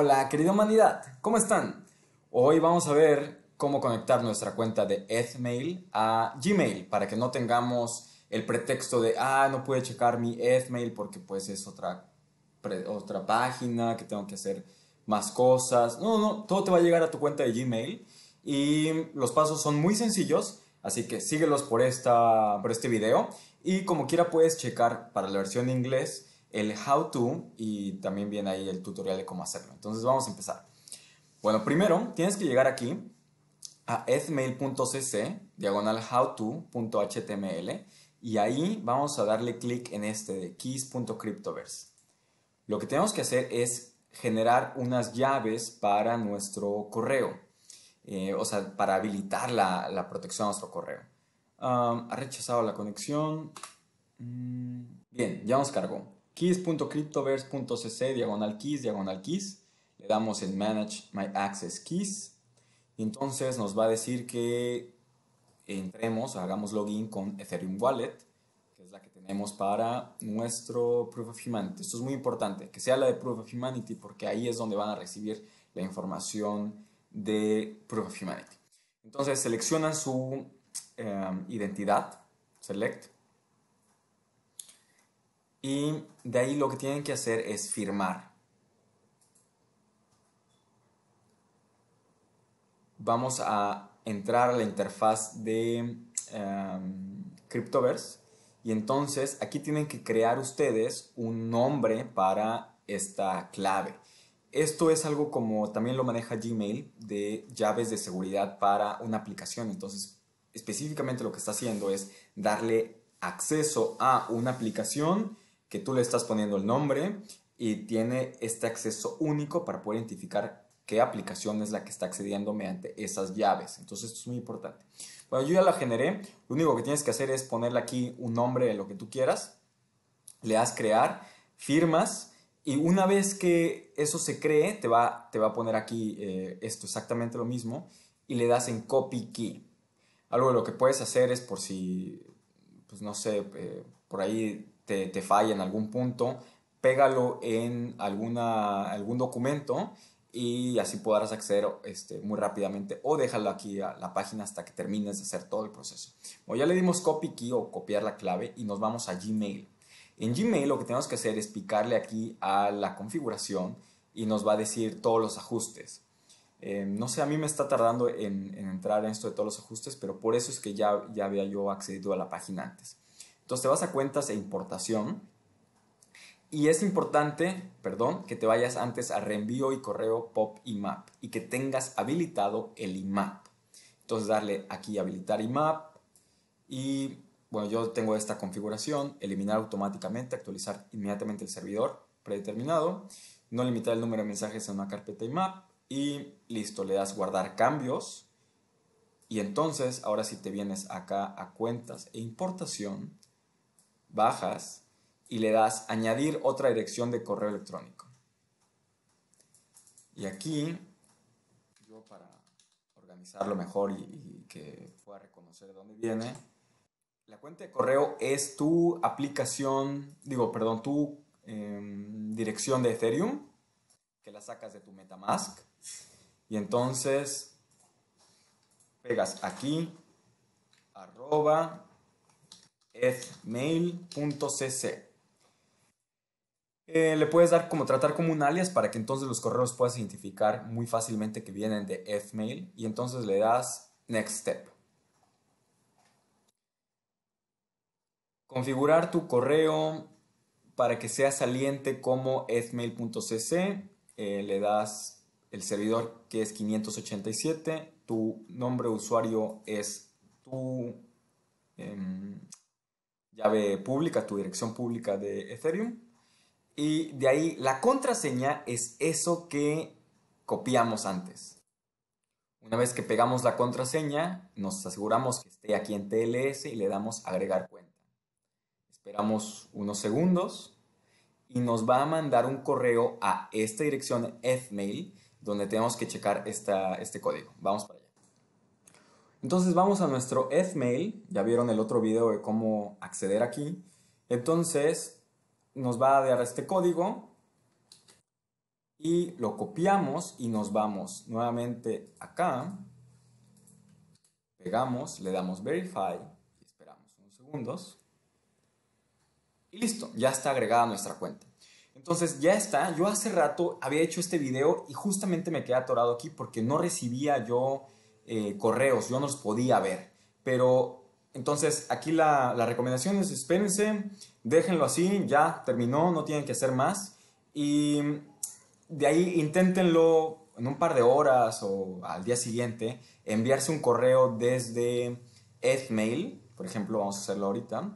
Hola querida humanidad, ¿cómo están? Hoy vamos a ver cómo conectar nuestra cuenta de Ethmail a Gmail para que no tengamos el pretexto de, ah, no pude checar mi Ethmail porque pues es otra, otra página que tengo que hacer más cosas. No, no, todo te va a llegar a tu cuenta de Gmail y los pasos son muy sencillos, así que síguelos por, esta, por este video y como quiera puedes checar para la versión en inglés el how to y también viene ahí el tutorial de cómo hacerlo. Entonces vamos a empezar. Bueno, primero tienes que llegar aquí a ethmail.cc diagonal howto.html y ahí vamos a darle clic en este de keys.cryptoverse. Lo que tenemos que hacer es generar unas llaves para nuestro correo, eh, o sea, para habilitar la, protección a nuestro correo. Ah, ha rechazado la conexión. Mm, bien, ya nos cargó keys.cryptoverse.cc diagonal keys diagonal keys. Le damos en Manage My Access Keys. Y entonces nos va a decir que entremos, hagamos login con Ethereum Wallet, que es la que tenemos para nuestro Proof of Humanity. Esto es muy importante, que sea la de Proof of Humanity, porque ahí es donde van a recibir la información de Proof of Humanity. Entonces seleccionan su eh, identidad, select, y de ahí lo que tienen que hacer es firmar. Vamos a entrar a la interfaz de em, Cryptoverse y entonces aquí tienen que crear ustedes un nombre para esta clave. Esto es algo como también lo maneja Gmail de llaves de seguridad para una aplicación. Entonces, específicamente lo que está haciendo es darle acceso a una aplicación que tú le estás poniendo el nombre y tiene este acceso único para poder identificar qué aplicación es la que está accediendo mediante esas llaves. Entonces esto es muy importante. Bueno, yo ya la generé. Lo único que tienes que hacer es ponerle aquí un nombre de lo que tú quieras. Le das crear, firmas y una vez que eso se cree, te va, te va a poner aquí eh, esto exactamente lo mismo y le das en copy key. Algo de lo que puedes hacer es por si, pues no sé, eh, por ahí te, falla en algún punto, pégalo en alguna, algún documento y así podrás acceder este, muy rápidamente o déjalo aquí a la página hasta que termines de hacer todo el proceso. Bueno, ya le dimos copy key o copiar la clave y nos vamos a Gmail. En Gmail lo que tenemos que hacer es picarle aquí a la configuración y nos va a decir todos los ajustes. Em, no sé, a mí me está tardando en, en, entrar en esto de todos los ajustes, pero por eso es que ya, ya había yo accedido a la página antes. Entonces te vas a cuentas e importación. Y es importante, perdón, que te vayas antes a reenvío y correo POP IMAP y que tengas habilitado el IMAP. Entonces darle aquí habilitar IMAP y bueno, yo tengo esta configuración, eliminar automáticamente, actualizar inmediatamente el servidor predeterminado, no limitar el número de mensajes en una carpeta IMAP y listo, le das guardar cambios y entonces ahora si te vienes acá a cuentas e importación, bajas y le das añadir otra dirección de correo electrónico. Y aquí, yo para organizarlo mejor y, que pueda reconocer de dónde viene, la cuenta de correo es tu aplicación, digo, perdón, tu em, dirección de Ethereum, que la sacas de tu Metamask, y entonces pegas aquí, arroba, fmail.cc eh, le puedes dar como tratar como un alias para que entonces los correos puedas identificar muy fácilmente que vienen de fmail y entonces le das next step. Configurar tu correo para que sea saliente como fmail.cc, eh, le das el servidor que es 587, tu nombre de usuario es tu em, llave pública, tu dirección pública de Ethereum. Y de ahí la contraseña es eso que copiamos antes. Una vez que pegamos la contraseña, nos aseguramos que esté aquí en TLS y le damos agregar cuenta. Esperamos unos segundos y nos va a mandar un correo a esta dirección Fmail donde tenemos que checar esta, este código. Vamos entonces vamos a nuestro Fmail, ya vieron el otro video de cómo acceder aquí. Entonces nos va a dar este código y lo copiamos y nos vamos nuevamente acá. Pegamos, le damos verify y esperamos unos segundos. Y listo, ya está agregada nuestra cuenta. Entonces ya está, yo hace rato había hecho este video y justamente me quedé atorado aquí porque no recibía yo eh, correos, yo no los podía ver. Pero entonces aquí la, recomendación es espérense, déjenlo así, ya terminó, no tienen que hacer más. Y de ahí inténtenlo en un par de horas o al día siguiente, enviarse un correo desde mail por ejemplo, vamos a hacerlo ahorita.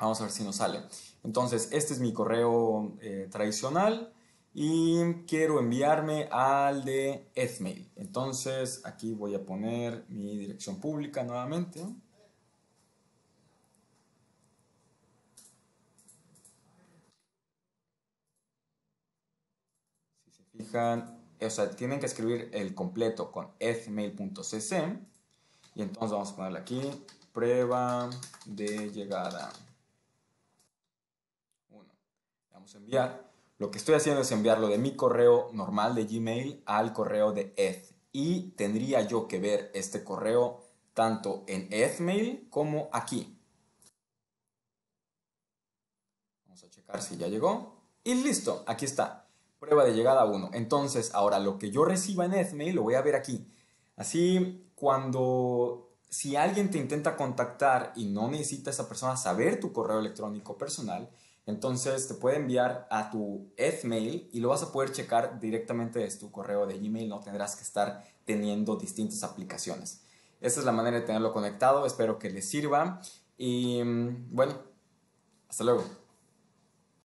Vamos a ver si nos sale. Entonces, este es mi correo eh, tradicional y quiero enviarme al de Fmail. Entonces aquí voy a poner mi dirección pública nuevamente. Si se fijan, o sea, tienen que escribir el completo con fmail.cc y entonces vamos a ponerle aquí prueba de llegada Vamos a enviar. Lo que estoy haciendo es enviarlo de mi correo normal de Gmail al correo de Eth. Y tendría yo que ver este correo tanto en Ethmail como aquí. Vamos a checar si ya llegó. Y listo, aquí está. Prueba de llegada 1. Entonces, ahora lo que yo reciba en Ethmail lo voy a ver aquí. Así, cuando si alguien te intenta contactar y no necesita esa persona saber tu correo electrónico personal, entonces te puede enviar a tu email y lo vas a poder checar directamente desde tu correo de Gmail, no tendrás que estar teniendo distintas aplicaciones. Esa es la manera de tenerlo conectado, espero que les sirva y mm, bueno, hasta luego.